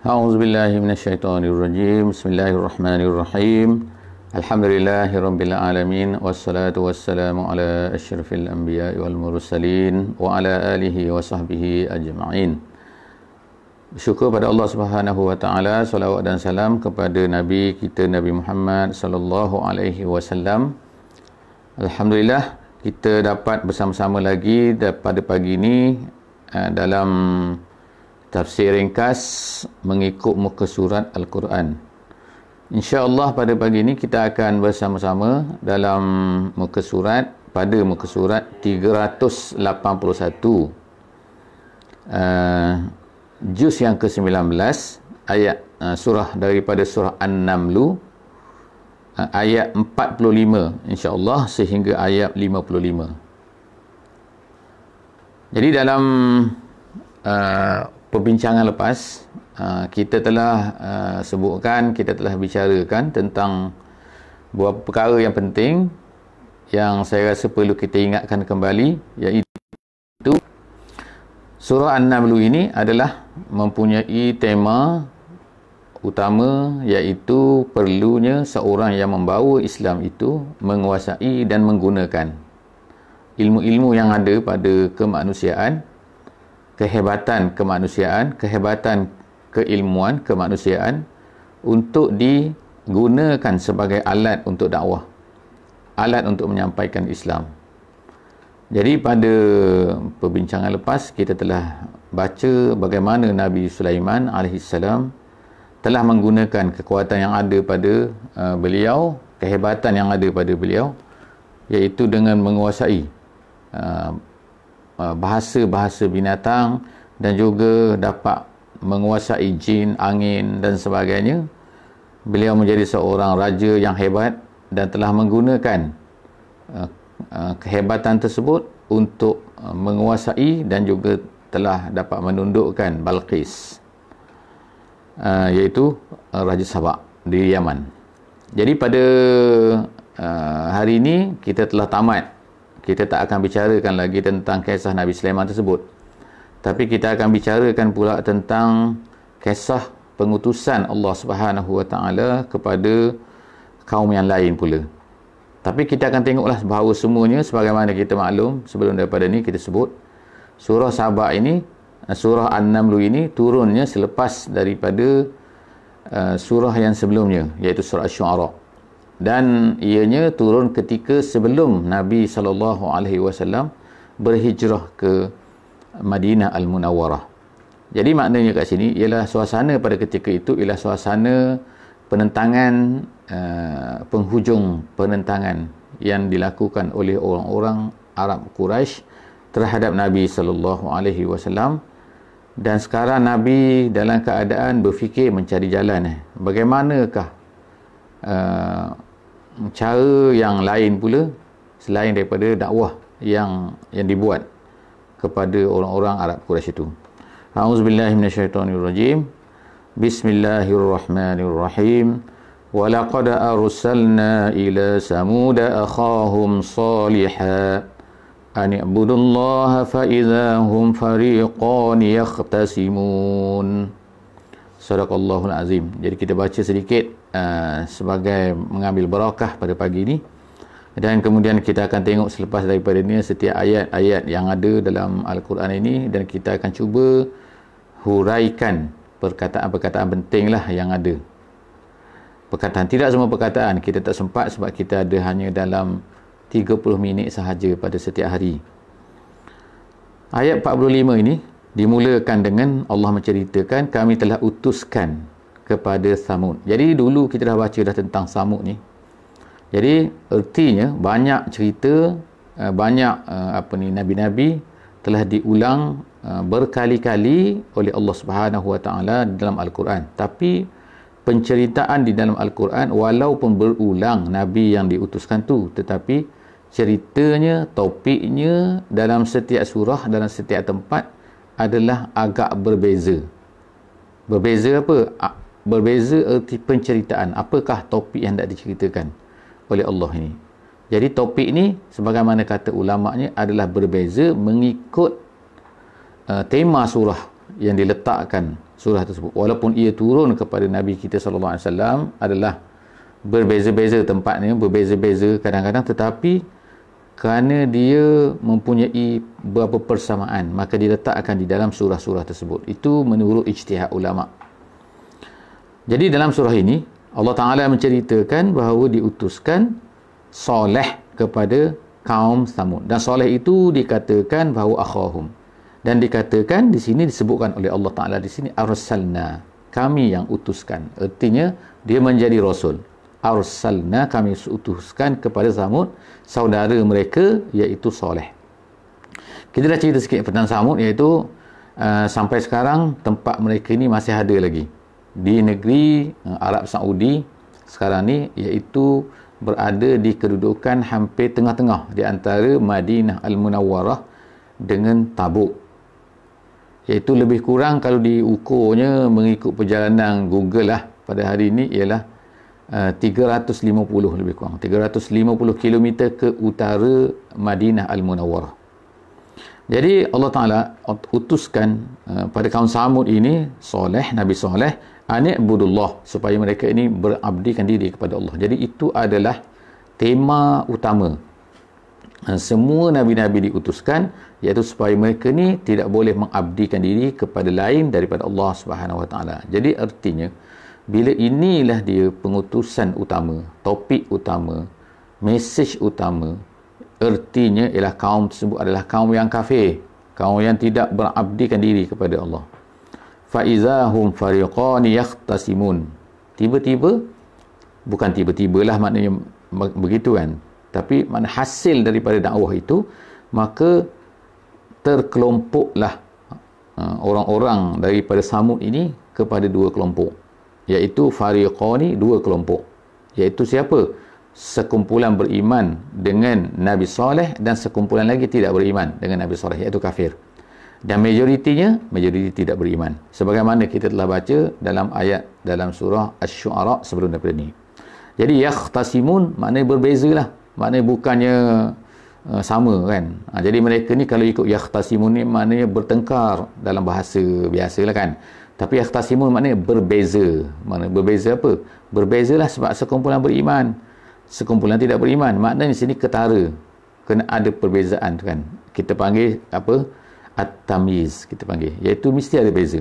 أعوذ بالله من الشيطان rajim. بسم الله الرحمن الرحيم الحمد لله رب العالمين والصلاة والسلام على أشرف الأنبياء والمرسلين وعلى آله Syukur pada Allah Subhanahu Wa Taala, salawat dan salam kepada Nabi kita Nabi Muhammad Sallallahu Alaihi Wasallam. Alhamdulillah kita dapat bersama-sama lagi pada pagi ini eh, dalam tafsir ringkas mengikut muka surat Al-Quran. Insya Allah pada pagi ini kita akan bersama-sama dalam muka surat, pada muka surat 381. Uh, juz yang ke-19, ayat uh, surah daripada surah An-Namlu, uh, ayat 45 insya Allah sehingga ayat 55. Jadi dalam uh, perbincangan lepas uh, kita telah uh, sebutkan kita telah bicarakan tentang beberapa perkara yang penting yang saya rasa perlu kita ingatkan kembali iaitu surah an nablu ini adalah mempunyai tema utama iaitu perlunya seorang yang membawa Islam itu menguasai dan menggunakan ilmu-ilmu yang ada pada kemanusiaan kehebatan kemanusiaan, kehebatan keilmuan kemanusiaan untuk digunakan sebagai alat untuk dakwah. Alat untuk menyampaikan Islam. Jadi pada perbincangan lepas kita telah baca bagaimana Nabi Sulaiman alaihissalam telah menggunakan kekuatan yang ada pada uh, beliau, kehebatan yang ada pada beliau iaitu dengan menguasai uh, Uh, bahasa-bahasa binatang dan juga dapat menguasai jin, angin dan sebagainya. Beliau menjadi seorang raja yang hebat dan telah menggunakan uh, uh, kehebatan tersebut untuk menguasai dan juga telah dapat menundukkan Balqis iaitu Raja Sabak di Yaman. Jadi pada hari ini kita telah tamat kita tak akan bicarakan lagi tentang kisah Nabi Sulaiman tersebut tapi kita akan bicarakan pula tentang kisah pengutusan Allah Subhanahu Wa Taala kepada kaum yang lain pula tapi kita akan tengoklah bahawa semuanya sebagaimana kita maklum sebelum daripada ini kita sebut surah Sabah ini eh, surah An-Naml ini turunnya selepas daripada uh, surah yang sebelumnya iaitu surah Syuara dan ianya turun ketika sebelum Nabi sallallahu alaihi wasallam berhijrah ke Madinah Al Munawwarah. Jadi maknanya kat sini ialah suasana pada ketika itu ialah suasana penentangan uh, penghujung penentangan yang dilakukan oleh orang-orang Arab Quraisy terhadap Nabi sallallahu alaihi wasallam dan sekarang Nabi dalam keadaan berfikir mencari jalan eh bagaimanakah uh, cara yang lain pula selain daripada dakwah yang yang dibuat kepada orang-orang Arab Quraisy itu. A'udzubillahi minasyaitonirrajim. Bismillahirrahmanirrahim. Wa laqad arsalna ila Samud akhahum saliha an i'budullaha fa idzahum fariqan yaqtasimun. Sadaqallahul azim. Jadi kita baca sedikit Uh, sebagai mengambil barakah pada pagi ini dan kemudian kita akan tengok selepas daripada ini setiap ayat-ayat yang ada dalam Al-Quran ini dan kita akan cuba huraikan perkataan-perkataan pentinglah yang ada perkataan tidak semua perkataan kita tak sempat sebab kita ada hanya dalam 30 minit sahaja pada setiap hari ayat 45 ini dimulakan dengan Allah menceritakan kami telah utuskan kepada Samud. Jadi dulu kita dah baca dah tentang Samud ni. Jadi ertinya banyak cerita eh, banyak eh, apa ni nabi-nabi telah diulang eh, berkali-kali oleh Allah Subhanahu Wa Taala dalam Al-Quran. Tapi penceritaan di dalam Al-Quran walaupun berulang nabi yang diutuskan tu tetapi ceritanya topiknya dalam setiap surah dalam setiap tempat adalah agak berbeza. Berbeza apa? berbeza erti penceritaan apakah topik yang nak diceritakan oleh Allah ini jadi topik ini sebagaimana kata ulama'nya adalah berbeza mengikut uh, tema surah yang diletakkan surah tersebut walaupun ia turun kepada Nabi kita SAW adalah berbeza-beza tempatnya berbeza-beza kadang-kadang tetapi kerana dia mempunyai beberapa persamaan maka diletakkan di dalam surah-surah tersebut itu menurut ijtihad ulama' Jadi dalam surah ini Allah Taala menceritakan bahawa diutuskan soleh kepada kaum Samud dan soleh itu dikatakan bahawa akhahum dan dikatakan di sini disebutkan oleh Allah Taala di sini arsalna kami yang utuskan artinya dia menjadi rasul arsalna kami utuskan kepada Samud saudara mereka iaitu soleh kita dah cerita sikit tentang Samud iaitu uh, sampai sekarang tempat mereka ini masih ada lagi di negeri eh, Arab Saudi sekarang ni iaitu berada di kedudukan hampir tengah-tengah di antara Madinah Al-Munawwarah dengan Tabuk iaitu lebih kurang kalau diukurnya mengikut perjalanan Google lah pada hari ini ialah eh, uh, 350 lebih kurang 350 km ke utara Madinah Al-Munawwarah jadi Allah Ta'ala utuskan uh, pada kaum Samud ini Soleh, Nabi Soleh Ani'budullah supaya mereka ini berabdikan diri kepada Allah. Jadi itu adalah tema utama. Ha, semua nabi-nabi diutuskan iaitu supaya mereka ini tidak boleh mengabdikan diri kepada lain daripada Allah Subhanahu Wa Taala. Jadi artinya bila inilah dia pengutusan utama, topik utama, mesej utama, artinya ialah kaum tersebut adalah kaum yang kafir, kaum yang tidak berabdikan diri kepada Allah faizahum fariqan yaqtasimun tiba-tiba bukan tiba tiba lah maknanya begitu kan tapi mana hasil daripada dakwah itu maka terkelompoklah ha, orang-orang daripada samud ini kepada dua kelompok iaitu fariqani dua kelompok iaitu siapa sekumpulan beriman dengan Nabi Saleh dan sekumpulan lagi tidak beriman dengan Nabi Saleh iaitu kafir dan majoritinya majoriti tidak beriman sebagaimana kita telah baca dalam ayat dalam surah Ash-Shu'ara sebelum daripada ini jadi yakhtasimun maknanya lah, maknanya bukannya uh, sama kan ha, jadi mereka ni kalau ikut yakhtasimun ni maknanya bertengkar dalam bahasa biasa lah kan tapi yakhtasimun maknanya berbeza mana berbeza apa berbezalah sebab sekumpulan beriman sekumpulan tidak beriman maknanya di sini ketara kena ada perbezaan kan kita panggil apa At-Tamiz kita panggil iaitu mesti ada beza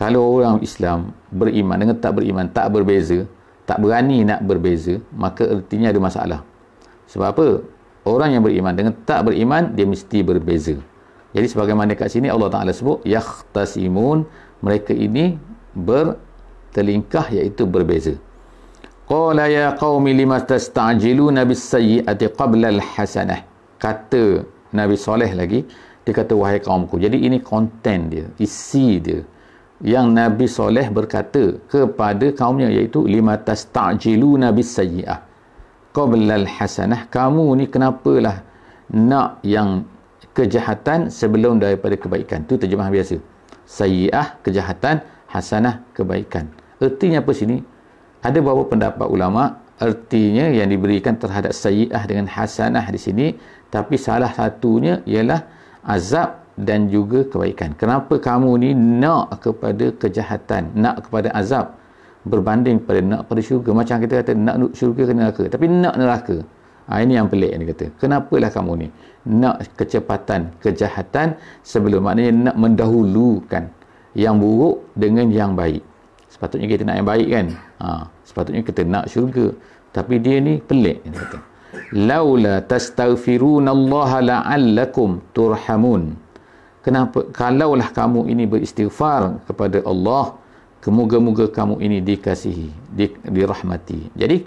kalau orang Islam beriman dengan tak beriman tak berbeza tak berani nak berbeza maka ertinya ada masalah sebab apa? orang yang beriman dengan tak beriman dia mesti berbeza jadi sebagaimana kat sini Allah Ta'ala sebut yakhtasimun mereka ini bertelingkah iaitu berbeza qala ya qawmi lima tasta'jilu nabi sayyi'ati qabla al-hasanah kata Nabi Soleh lagi dia kata wahai kaumku jadi ini konten dia isi dia yang Nabi Soleh berkata kepada kaumnya iaitu lima tas ta'jilu Nabi Sayyi'ah qoblal hasanah kamu ni kenapalah nak yang kejahatan sebelum daripada kebaikan tu terjemah biasa Sayyi'ah kejahatan hasanah kebaikan ertinya apa sini ada beberapa pendapat ulama Artinya yang diberikan terhadap sayyi'ah dengan hasanah di sini tapi salah satunya ialah azab dan juga kebaikan. Kenapa kamu ni nak kepada kejahatan, nak kepada azab berbanding pada nak pada syurga. Macam kita kata nak syurga ke neraka. Tapi nak neraka. Ha, ini yang pelik yang dia kata. Kenapalah kamu ni nak kecepatan kejahatan sebelum maknanya nak mendahulukan yang buruk dengan yang baik. Sepatutnya kita nak yang baik kan? Ha, sepatutnya kita nak syurga. Tapi dia ni pelik. Dia kata laula tastaghfirunallaha la'allakum turhamun kenapa kalaulah kamu ini beristighfar kepada Allah kemoga-moga kamu ini dikasihi di, dirahmati jadi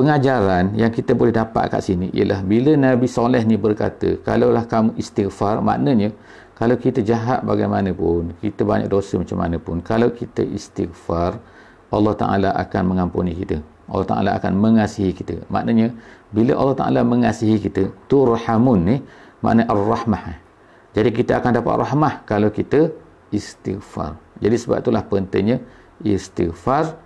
pengajaran yang kita boleh dapat kat sini ialah bila Nabi Soleh ni berkata kalaulah kamu istighfar maknanya kalau kita jahat bagaimanapun kita banyak dosa macam mana pun kalau kita istighfar Allah Ta'ala akan mengampuni kita Allah Ta'ala akan mengasihi kita maknanya bila Allah Ta'ala mengasihi kita turhamun ni maknanya ar-rahmah jadi kita akan dapat rahmah kalau kita istighfar jadi sebab itulah pentingnya istighfar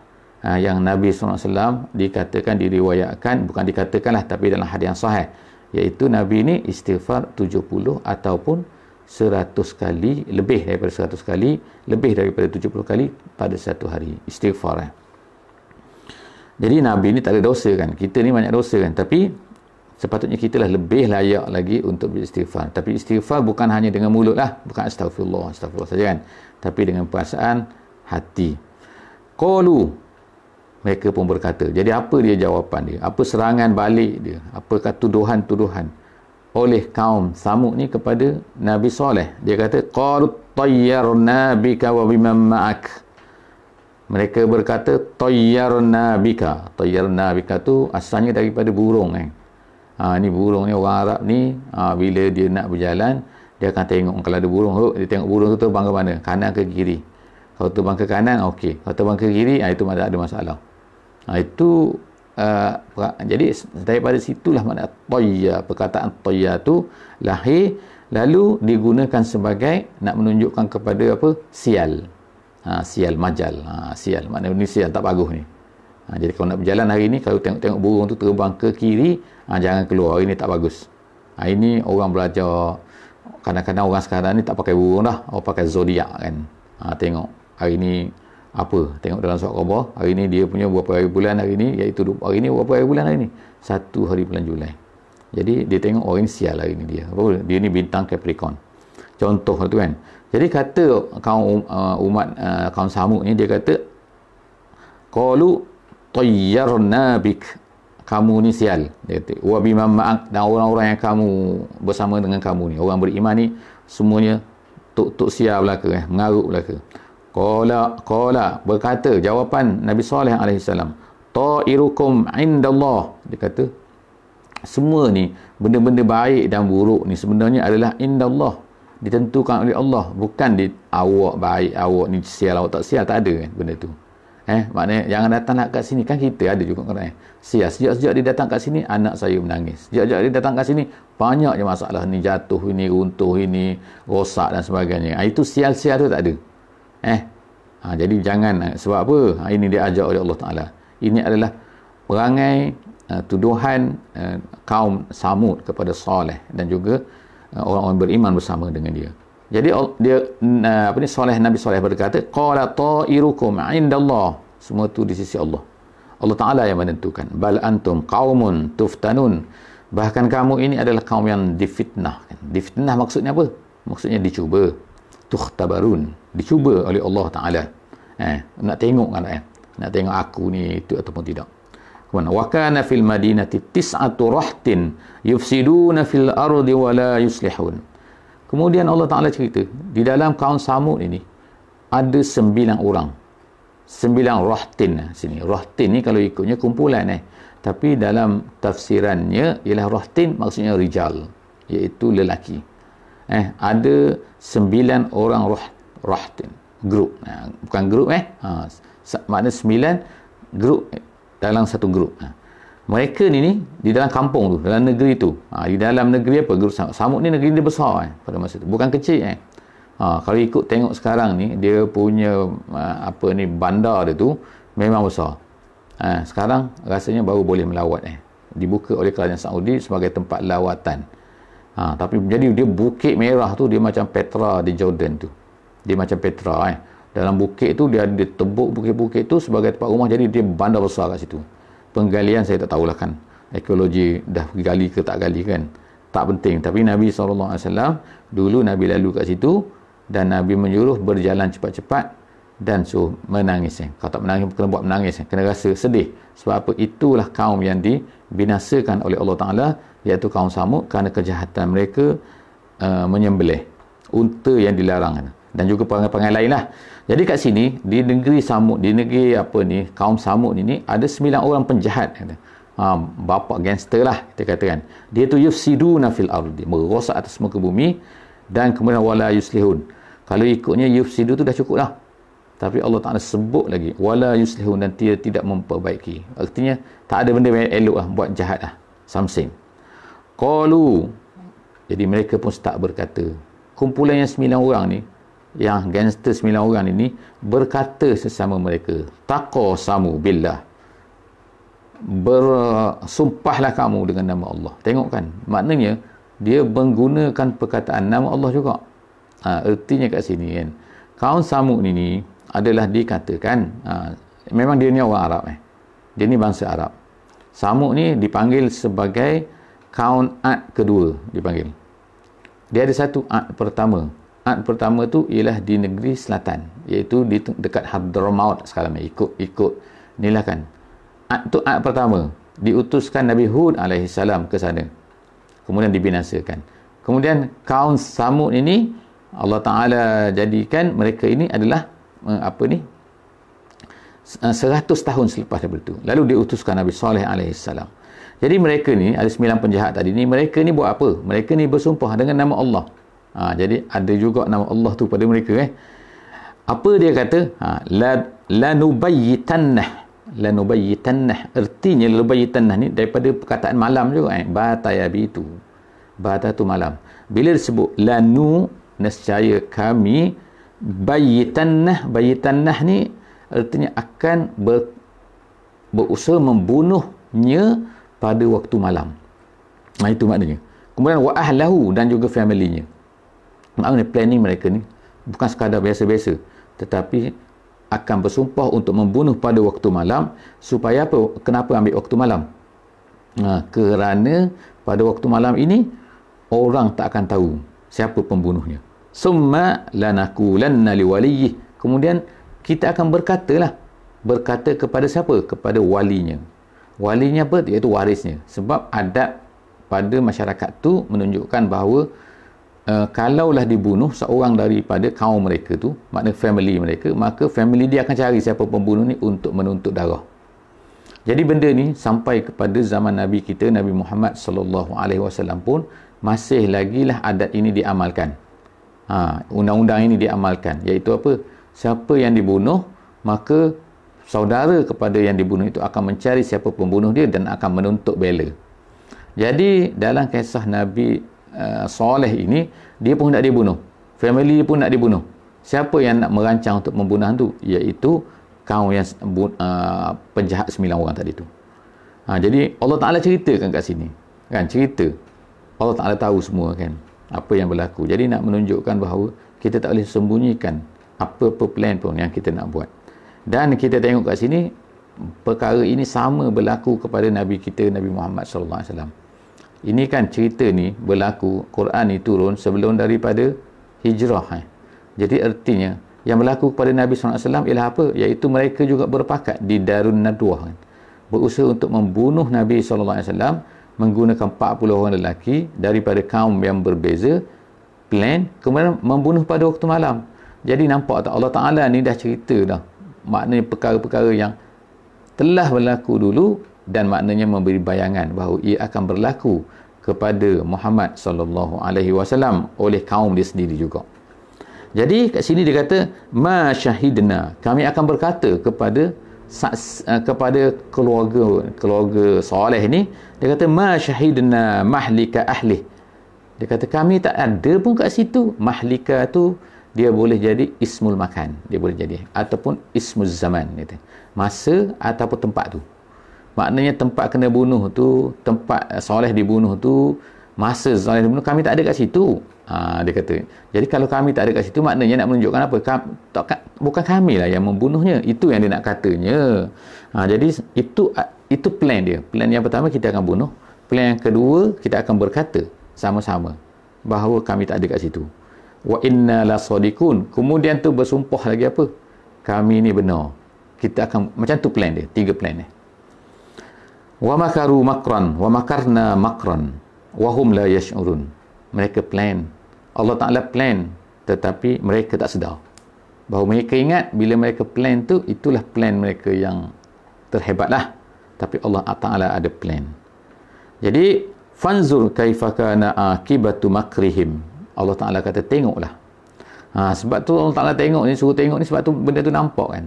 ha, yang Nabi SAW dikatakan diriwayatkan bukan dikatakan lah tapi dalam hadis yang sahih iaitu Nabi ni istighfar 70 ataupun 100 kali lebih daripada 100 kali lebih daripada 70 kali pada satu hari istighfar eh jadi Nabi ni tak ada dosa kan kita ni banyak dosa kan tapi sepatutnya kita lah lebih layak lagi untuk beristighfar tapi istighfar bukan hanya dengan mulut lah bukan astagfirullah astagfirullah saja kan tapi dengan perasaan hati qalu mereka pun berkata jadi apa dia jawapan dia apa serangan balik dia apa kata tuduhan-tuduhan oleh kaum Samud ni kepada Nabi Saleh dia kata qalu tayyarna bika wa bimma ma'ak mereka berkata tayyarna bika tayyarna bika tu asalnya daripada burung Eh, ha, ni burung ni orang Arab ni ha, bila dia nak berjalan dia akan tengok kalau ada burung huk, oh, dia tengok burung tu terbang ke mana kanan ke kiri kalau terbang ke kanan okey kalau terbang ke kiri ha, itu mana ada masalah ha, itu uh, jadi daripada situlah makna tayya perkataan tayya tu lahir lalu digunakan sebagai nak menunjukkan kepada apa sial ha, sial majal ha, sial maknanya ni sial tak bagus ni ha, jadi kalau nak berjalan hari ni kalau tengok-tengok burung tu terbang ke kiri ha, jangan keluar hari ni tak bagus ha, ini orang belajar kadang-kadang orang sekarang ni tak pakai burung dah orang oh, pakai zodiak kan ha, tengok hari ni apa tengok dalam surat khabar hari ni dia punya berapa hari bulan hari ni iaitu hari ni berapa hari bulan hari ni satu hari bulan Julai jadi dia tengok orang oh, sial hari ni dia dia ni bintang Capricorn contoh tu kan jadi kata kaum um, uh, umat uh, kaum samud ni dia kata kalu tayyarna bik kamu ni sial dia kata wa bimamak dan orang-orang yang kamu bersama dengan kamu ni orang beriman ni semuanya tok tok sial belaka eh mengarut belaka qala qala berkata jawapan nabi Saleh alaihi salam ta'irukum Allah dia kata semua ni benda-benda baik dan buruk ni sebenarnya adalah indallah ditentukan oleh Allah bukan di awak baik awak ni sial awak tak sial tak ada kan benda tu eh maknanya jangan datang nak kat sini kan kita ada juga kan sial sejak-sejak dia datang kat sini anak saya menangis sejak-sejak dia datang kat sini banyak je masalah ni jatuh ini runtuh ini rosak dan sebagainya ha, itu sial-sial tu tak ada eh ha, jadi jangan sebab apa ha, ini dia ajak oleh Allah Ta'ala ini adalah perangai uh, tuduhan uh, kaum samud kepada soleh dan juga Ah, orang-orang beriman bersama dengan dia. Jadi dia apa ni soleh Nabi soleh berkata qala ta'irukum indallah semua tu di sisi Allah. Allah Taala yang menentukan bal antum qaumun tuftanun bahkan kamu ini adalah kaum yang difitnah Difitnah maksudnya apa? Maksudnya dicuba. Tuhtabarun dicuba oleh Allah Taala. Eh nak tengok kan eh? Nak tengok aku ni itu ataupun tidak. Kemana? Wakana fil Madinah Madinati tis'atu rahtin yufsiduna fil ardi wa yuslihun. Kemudian Allah Taala cerita, di dalam kaum Samud ini ada sembilan orang. Sembilan rahtin lah sini. Rahtin ni kalau ikutnya kumpulan eh. Tapi dalam tafsirannya ialah rahtin maksudnya rijal iaitu lelaki. Eh ada sembilan orang roh rahtin grup. Nah, bukan group eh. Ha, makna sembilan group dalam satu grup. Ha. Mereka ni ni di dalam kampung tu, dalam negeri tu. Ha, di dalam negeri apa? Grup Samut Samud ni negeri dia besar eh, pada masa tu. Bukan kecil eh. Ha, kalau ikut tengok sekarang ni, dia punya ha, apa ni bandar dia tu memang besar. Ha, sekarang rasanya baru boleh melawat eh. Dibuka oleh kerajaan Saudi sebagai tempat lawatan. Ha, tapi jadi dia bukit merah tu dia macam Petra di Jordan tu. Dia macam Petra eh dalam bukit tu dia ditebuk bukit-bukit tu sebagai tempat rumah jadi dia bandar besar kat situ penggalian saya tak tahulah kan ekologi dah gali ke tak gali kan tak penting tapi Nabi SAW dulu Nabi lalu kat situ dan Nabi menyuruh berjalan cepat-cepat dan so menangis eh. kalau tak menangis kena buat menangis eh. kena rasa sedih sebab apa itulah kaum yang dibinasakan oleh Allah Ta'ala iaitu kaum samud kerana kejahatan mereka uh, menyembelih unta yang dilarang dan juga perangai-perangai lain lah jadi kat sini di negeri Samud, di negeri apa ni, kaum Samud ini ada sembilan orang penjahat kata. Ha, bapa gangster lah kita katakan. Dia tu yufsidu nafil ardi, merosak atas muka bumi dan kemudian wala yuslihun. Kalau ikutnya yufsidu tu dah cukup lah. Tapi Allah Ta'ala sebut lagi wala yuslihun dan dia tidak memperbaiki. Artinya tak ada benda yang elok lah buat jahat lah. Something. Qalu. Jadi mereka pun start berkata. Kumpulan yang sembilan orang ni yang gangster sembilan orang ini berkata sesama mereka taqo samu billah bersumpahlah kamu dengan nama Allah tengok kan maknanya dia menggunakan perkataan nama Allah juga ha, ertinya kat sini kan kaum samu ini adalah dikatakan ha, memang dia ni orang Arab eh. dia ni bangsa Arab Samu ni dipanggil sebagai kaum ad kedua dipanggil dia ada satu ad pertama Jumaat pertama tu ialah di negeri selatan iaitu di dekat Hadramaut sekarang ni ikut ikut inilah kan tu at pertama diutuskan Nabi Hud alaihi salam ke sana kemudian dibinasakan kemudian kaum Samud ini Allah Taala jadikan mereka ini adalah eh, apa ni 100 eh, tahun selepas daripada itu lalu diutuskan Nabi Saleh alaihi salam jadi mereka ni ada 9 penjahat tadi ni mereka ni buat apa mereka ni bersumpah dengan nama Allah Ha, jadi ada juga nama Allah tu pada mereka eh. Apa dia kata? Ha, la la nubayyitannah. La nubayyitannah. Ertinya la nubayyitannah ni daripada perkataan malam juga eh. Batayabi tu. Bata tu malam. Bila disebut la nu nescaya kami bayyitannah. Bayyitannah ni ertinya akan ber, berusaha membunuhnya pada waktu malam. Nah itu maknanya. Kemudian wa ahlahu dan juga familynya maknanya planning mereka ni bukan sekadar biasa-biasa tetapi akan bersumpah untuk membunuh pada waktu malam supaya apa kenapa ambil waktu malam ha, kerana pada waktu malam ini orang tak akan tahu siapa pembunuhnya summa lanakulanna liwaliyi kemudian kita akan berkatalah berkata kepada siapa kepada walinya walinya apa iaitu warisnya sebab adat pada masyarakat tu menunjukkan bahawa Eh, kalaulah dibunuh seorang daripada kaum mereka tu makna family mereka maka family dia akan cari siapa pembunuh ni untuk menuntut darah jadi benda ni sampai kepada zaman Nabi kita Nabi Muhammad sallallahu alaihi wasallam pun masih lagi lah adat ini diamalkan ha, undang-undang ini diamalkan iaitu apa siapa yang dibunuh maka saudara kepada yang dibunuh itu akan mencari siapa pembunuh dia dan akan menuntut bela jadi dalam kisah Nabi uh, soleh ini dia pun nak dibunuh family dia pun nak dibunuh siapa yang nak merancang untuk membunuh tu? iaitu kaum yang uh, penjahat sembilan orang tadi tu ha, jadi Allah Ta'ala ceritakan kat sini kan cerita Allah Ta'ala tahu semua kan apa yang berlaku jadi nak menunjukkan bahawa kita tak boleh sembunyikan apa-apa plan pun yang kita nak buat dan kita tengok kat sini perkara ini sama berlaku kepada Nabi kita Nabi Muhammad SAW ini kan cerita ni berlaku Quran ni turun sebelum daripada hijrah eh. jadi ertinya yang berlaku kepada Nabi SAW ialah apa? iaitu mereka juga berpakat di Darun Naduah kan. Eh. berusaha untuk membunuh Nabi SAW menggunakan 40 orang lelaki daripada kaum yang berbeza plan kemudian membunuh pada waktu malam jadi nampak tak Allah Ta'ala ni dah cerita dah maknanya perkara-perkara yang telah berlaku dulu dan maknanya memberi bayangan bahawa ia akan berlaku kepada Muhammad sallallahu alaihi wasallam oleh kaum dia sendiri juga. Jadi kat sini dia kata ma syahidna kami akan berkata kepada eh, kepada keluarga keluarga soleh ni dia kata ma syahidna mahlika ahli dia kata kami tak ada pun kat situ mahlika tu dia boleh jadi ismul makan dia boleh jadi ataupun ismul zaman gitu masa ataupun tempat tu maknanya tempat kena bunuh tu tempat eh, soleh dibunuh tu masa soleh dibunuh kami tak ada kat situ ha, dia kata jadi kalau kami tak ada kat situ maknanya nak menunjukkan apa Ka- tak, kan, bukan kami lah yang membunuhnya itu yang dia nak katanya ha, jadi itu itu plan dia plan yang pertama kita akan bunuh plan yang kedua kita akan berkata sama-sama bahawa kami tak ada kat situ wa inna la lasadikun kemudian tu bersumpah lagi apa kami ni benar kita akan macam tu plan dia tiga plan dia wa makaru makran wa makarna makran wa hum la yash'urun mereka plan Allah Taala plan tetapi mereka tak sedar bahawa mereka ingat bila mereka plan tu itulah plan mereka yang terhebatlah tapi Allah Taala ada plan jadi fanzur Kaifakana kana akibatu makrihim Allah Taala kata tengoklah ha, sebab tu Allah Taala tengok ni suruh tengok ni sebab tu benda tu nampak kan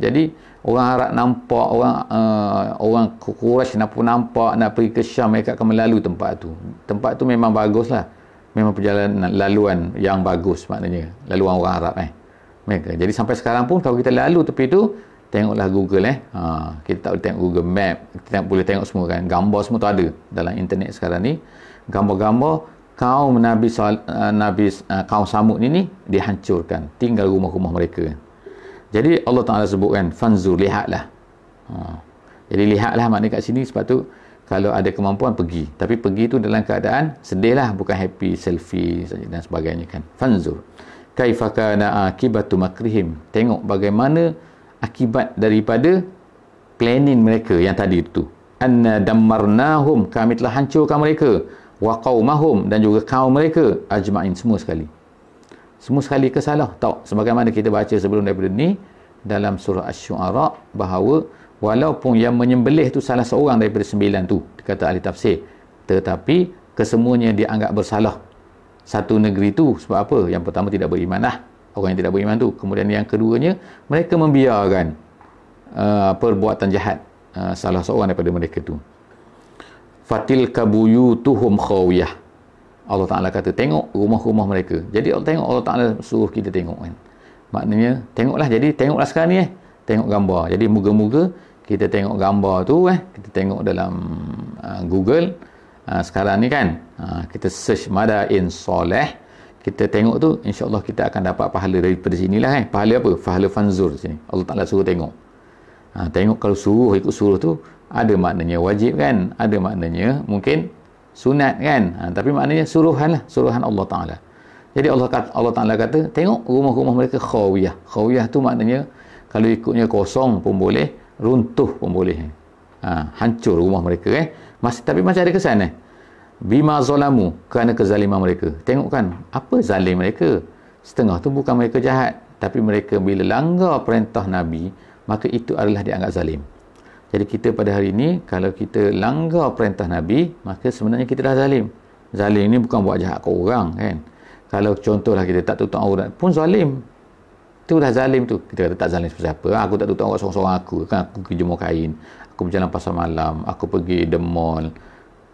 jadi orang Arab nampak orang uh, orang Quraisy nak pun nampak nak pergi ke Syam mereka akan melalu tempat tu tempat tu memang bagus lah memang perjalanan laluan yang bagus maknanya laluan orang Arab eh mereka jadi sampai sekarang pun kalau kita lalu tepi tu tengoklah Google eh ha, kita tak boleh tengok Google Map kita tak boleh tengok semua kan gambar semua tu ada dalam internet sekarang ni gambar-gambar kaum Nabi Sal, uh, Nabi uh, kaum Samud ni ni dihancurkan tinggal rumah-rumah mereka jadi Allah Taala sebutkan fanzur lihatlah. Ha. Jadi lihatlah makna kat sini sebab tu kalau ada kemampuan pergi. Tapi pergi tu dalam keadaan sedihlah bukan happy selfie dan sebagainya kan. Fanzur. Kaifa kana akibatu makrihim? Tengok bagaimana akibat daripada planning mereka yang tadi itu. Anna dammarnahum kami telah hancurkan mereka wa qaumahum dan juga kaum mereka ajma'in semua sekali semua sekali kesalah tak sebagaimana kita baca sebelum daripada ni dalam surah asy-syu'ara bahawa walaupun yang menyembelih tu salah seorang daripada sembilan tu kata ahli tafsir tetapi kesemuanya dianggap bersalah satu negeri tu sebab apa yang pertama tidak beriman lah orang yang tidak beriman tu kemudian yang keduanya mereka membiarkan uh, perbuatan jahat uh, salah seorang daripada mereka tu fatil kabuyutuhum khawiyah Allah Ta'ala kata tengok rumah-rumah mereka jadi tengok Allah Ta'ala suruh kita tengok kan maknanya tengoklah jadi tengoklah sekarang ni eh tengok gambar jadi moga-moga kita tengok gambar tu eh kita tengok dalam uh, Google uh, sekarang ni kan uh, kita search mada in soleh kita tengok tu insyaAllah kita akan dapat pahala daripada sini lah eh pahala apa? pahala fanzur sini Allah Ta'ala suruh tengok uh, tengok kalau suruh ikut suruh tu ada maknanya wajib kan ada maknanya mungkin sunat kan ha, tapi maknanya suruhan lah suruhan Allah Ta'ala jadi Allah kata, Allah Ta'ala kata tengok rumah-rumah mereka khawiyah khawiyah tu maknanya kalau ikutnya kosong pun boleh runtuh pun boleh ha, hancur rumah mereka eh masih, tapi masih ada kesan eh bima zolamu kerana kezaliman mereka tengok kan apa zalim mereka setengah tu bukan mereka jahat tapi mereka bila langgar perintah Nabi maka itu adalah dianggap zalim jadi kita pada hari ini kalau kita langgar perintah Nabi maka sebenarnya kita dah zalim zalim ni bukan buat jahat ke orang kan kalau contohlah kita tak tutup aurat pun zalim tu dah zalim tu kita kata tak zalim siapa ah, aku tak tutup aurat seorang-seorang aku kan aku pergi jemur kain aku berjalan pasar malam aku pergi the mall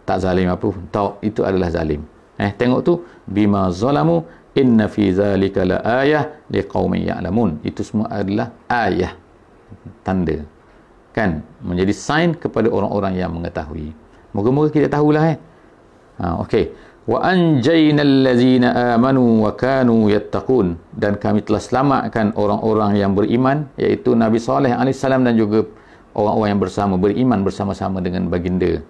tak zalim apa pun tak itu adalah zalim eh tengok tu bima zalamu inna fi zalika la ayah liqaumin ya'lamun itu semua adalah ayah tanda Kan menjadi sign kepada orang-orang yang mengetahui. Moga-moga kita tahulah eh. Ha, okay. Wa anjayna allazina amanu wa kanu yattaqun. Dan kami telah selamatkan orang-orang yang beriman, iaitu Nabi Soleh, Saleh Salam dan juga orang-orang yang bersama, beriman bersama-sama dengan baginda.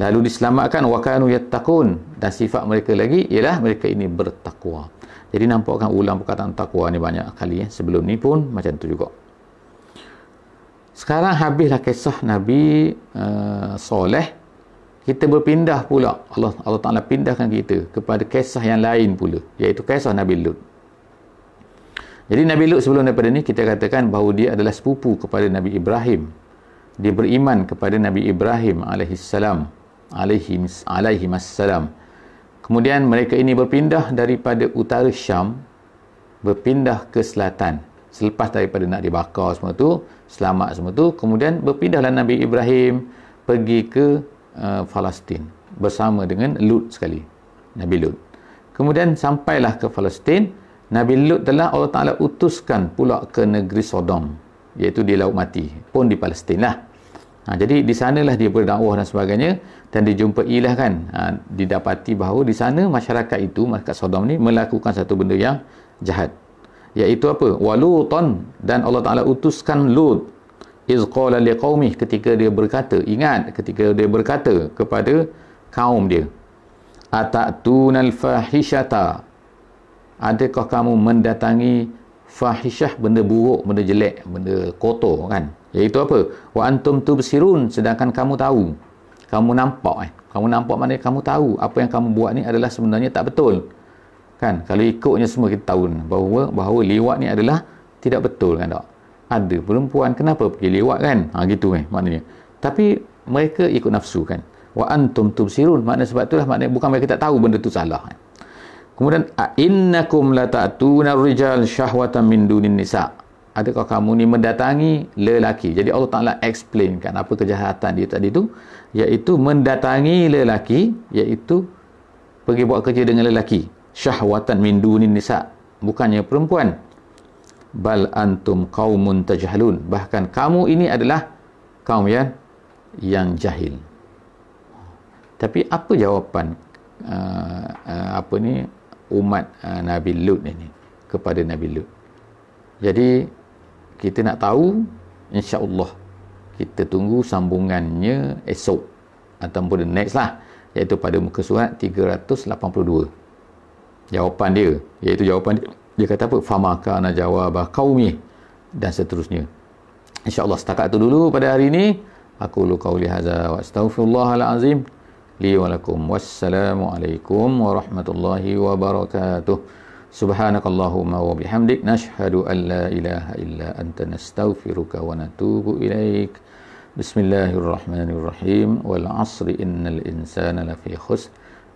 Lalu diselamatkan wa kanu yattaqun. Dan sifat mereka lagi ialah mereka ini bertakwa. Jadi nampakkan ulang perkataan takwa ni banyak kali eh. sebelum ni pun macam tu juga. Sekarang habislah kisah Nabi uh, Soleh. Kita berpindah pula. Allah Allah Ta'ala pindahkan kita kepada kisah yang lain pula. Iaitu kisah Nabi Lut. Jadi Nabi Lut sebelum daripada ini kita katakan bahawa dia adalah sepupu kepada Nabi Ibrahim. Dia beriman kepada Nabi Ibrahim salam alaihissalam. Alaihimassalam. Kemudian mereka ini berpindah daripada utara Syam. Berpindah ke selatan. Selepas daripada nak dibakar semua tu selamat semua tu kemudian berpindahlah Nabi Ibrahim pergi ke uh, Palestin bersama dengan Lut sekali Nabi Lut kemudian sampailah ke Palestin Nabi Lut telah Allah Taala utuskan pula ke negeri Sodom iaitu di Laut Mati pun di Palestin lah ha, jadi di sanalah dia berdakwah dan sebagainya dan dijumpai dijumpailah kan ha, didapati bahawa di sana masyarakat itu masyarakat Sodom ni melakukan satu benda yang jahat iaitu apa walutan dan Allah Taala utuskan Lut iz qala liqaumih ketika dia berkata ingat ketika dia berkata kepada kaum dia atatunal fahishata adakah kamu mendatangi fahishah benda buruk benda jelek benda kotor kan iaitu apa wa antum tubsirun sedangkan kamu tahu kamu nampak eh kamu nampak mana kamu tahu apa yang kamu buat ni adalah sebenarnya tak betul kan kalau ikutnya semua kita tahu kan, bahawa bahawa lewat ni adalah tidak betul kan tak ada perempuan kenapa pergi liwat kan ha gitu kan maknanya tapi mereka ikut nafsu kan wa antum tubsirun makna sebab itulah makna bukan mereka tak tahu benda tu salah kan kemudian innakum latatuna rijal syahwatan min dunin nisa adakah kamu ni mendatangi lelaki jadi Allah Taala explain kan apa kejahatan dia tadi tu iaitu mendatangi lelaki iaitu pergi buat kerja dengan lelaki syahwatan min dunin nisa bukannya perempuan bal antum qaumun tajhalun bahkan kamu ini adalah kaum yang yang jahil tapi apa jawapan uh, uh, apa ni umat uh, Nabi Lut ini kepada Nabi Lut jadi kita nak tahu insyaallah kita tunggu sambungannya esok ataupun the next lah iaitu pada muka surat 382 jawapan dia iaitu jawapan dia, dia kata apa famaka na jawab qaumi dan seterusnya insyaallah setakat itu dulu pada hari ini aku lu qauli hadza wa astaghfirullahal azim li wa lakum wassalamu alaikum warahmatullahi wabarakatuh subhanakallahumma wa bihamdik nashhadu an la ilaha illa anta nastaghfiruka wa natubu ilaik bismillahirrahmanirrahim wal asri innal insana lafi khusr